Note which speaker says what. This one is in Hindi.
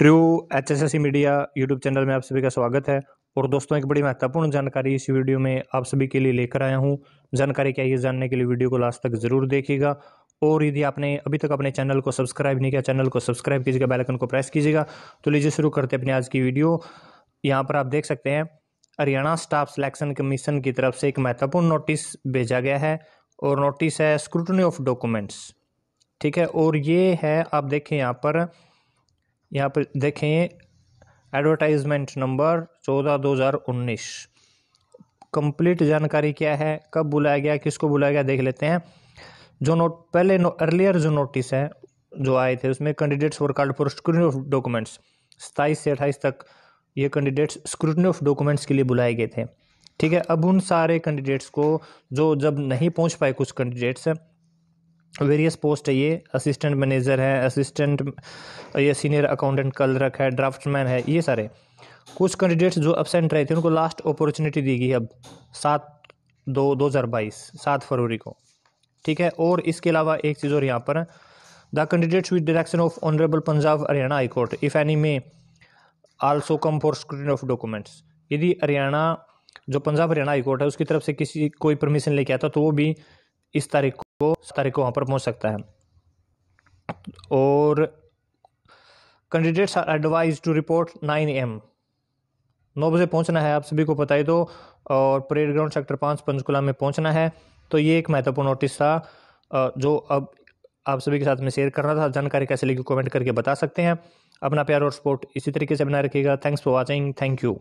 Speaker 1: true H S S media YouTube channel में आप सभी का स्वागत है और दोस्तों एक बड़ी महत्वपूर्ण जानकारी इस वीडियो में आप सभी के लिए लेकर आया हूँ जानकारी क्या ये जानने के लिए वीडियो को लास्ट तक ज़रूर देखिएगा और यदि आपने अभी तक अपने चैनल को सब्सक्राइब नहीं किया चैनल को सब्सक्राइब कीजिएगा बैलकन को प्रेस कीजिएगा तो लीजिए शुरू करते अपनी आज की वीडियो यहाँ पर आप देख सकते हैं हरियाणा स्टाफ सिलेक्शन कमीशन की तरफ से एक महत्वपूर्ण नोटिस भेजा गया है और नोटिस है स्क्रूटनी ऑफ डॉक्यूमेंट्स ठीक है और ये है आप देखें यहाँ पर यहाँ पर देखें एडवर्टाइजमेंट नंबर चौदह दो हज़ार उन्नीस कंप्लीट जानकारी क्या है कब बुलाया गया किसको बुलाया गया देख लेते हैं जो नोट पहले नो, अर्लियर जो नोटिस है जो आए थे उसमें candidates for card for scrutiny of documents सताईस से अट्ठाईस तक ये कैंडिडेट्स स्क्रूटनी ऑफ डॉक्यूमेंट्स के लिए बुलाए गए थे ठीक है अब उन सारे कैंडिडेट्स को जो जब नहीं पहुंच पाए कुछ कैंडिडेट्स वेरियस पोस्ट है ये असिस्टेंट मैनेजर है असिस्टेंट ये सीनियर अकाउंटेंट क्लर्क है ड्राफ्टमैन है ये सारे कुछ कैंडिडेट्स जो एबसेंट रहे थे उनको लास्ट अपॉर्चुनिटी दी गई अब सात दो दो हज़ार बाईस सात फरवरी को ठीक है और इसके अलावा एक चीज़ और यहाँ पर the candidates with direction of honourable Punjab Haryana high court if any may also come for scrutiny of documents यदि हरियाणा जो पंजाब हरियाणा हाई कोर्ट है उसकी तरफ से किसी कोई परमिशन लेके आता तो वो भी इस तारीख को तारीख को वहाँ पर पहुँच सकता है और candidates are advise to report nine AM नौ बजे पहुँचना है आप सभी को पता ही तो, और परेड ग्राउंड सेक्टर पाँच पंचकुला में पहुँचना है तो ये एक महत्वपूर्ण नोटिस था जो अब आप सभी के साथ में शेयर करना था जानकारी कैसे लेगी कमेंट करके बता सकते हैं अपना प्यार और सपोर्ट इसी तरीके से बनाए रखिएगा thanks for watching thank you